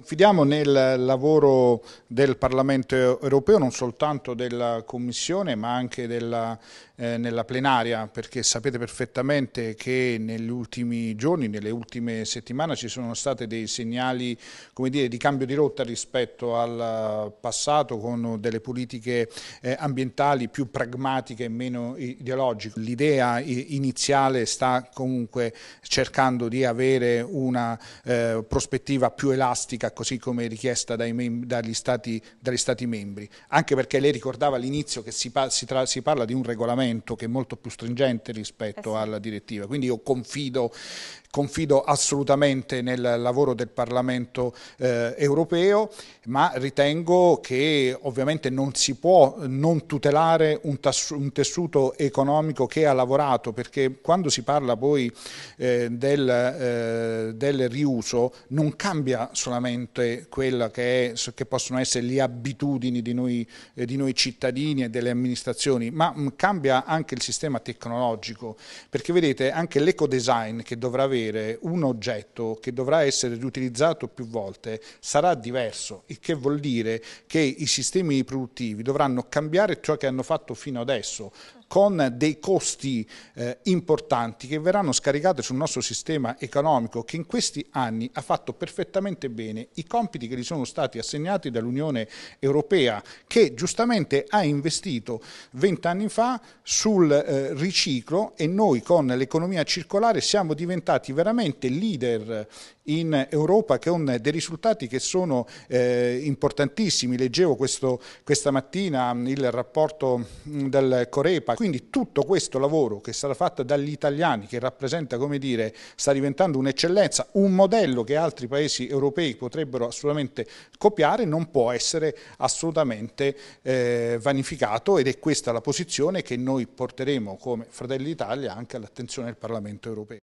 Confidiamo nel lavoro del Parlamento europeo, non soltanto della Commissione ma anche della, eh, nella plenaria, perché sapete perfettamente che negli ultimi giorni, nelle ultime settimane ci sono stati dei segnali dire, di cambio di rotta rispetto al passato con delle politiche eh, ambientali più pragmatiche e meno ideologiche. L'idea eh, iniziale sta comunque cercando di avere una eh, prospettiva più elastica così come richiesta dagli stati, dagli, stati, membri, anche perché lei ricordava all'inizio che si, par si, si, parla di un regolamento che è molto più stringente rispetto eh sì. alla direttiva, quindi io confido Confido assolutamente nel lavoro del Parlamento eh, europeo, ma ritengo che ovviamente non si può non tutelare un, tass- un tessuto economico che ha lavorato, perché quando si parla poi eh, del, eh, del, riuso non cambia solamente quella che, è, che possono essere le abitudini di noi, eh, di noi cittadini e delle amministrazioni, ma mh, mm, cambia anche il sistema tecnologico, perché vedete anche l'ecodesign che dovrà avere avere un oggetto che dovrà essere riutilizzato più volte sarà diverso, il che vuol dire che i sistemi produttivi dovranno cambiare ciò che hanno fatto fino adesso con dei costi eh, importanti che verranno scaricati sul nostro sistema economico che in questi anni ha fatto perfettamente bene i compiti che gli sono stati assegnati dall'Unione Europea che giustamente ha investito vent'anni fa sul eh, riciclo e noi con l'economia circolare siamo diventati veramente leader in Europa con dei risultati che sono eh, importantissimi. Leggevo questo, questa mattina il rapporto mm, del Corepa quindi tutto questo lavoro che sarà fatto dagli italiani, che rappresenta, come dire, sta diventando un'eccellenza, un modello che altri paesi europei potrebbero assolutamente copiare, non può essere assolutamente eh, vanificato ed è questa la posizione che noi porteremo come Fratelli d'Italia anche all'attenzione del Parlamento europeo.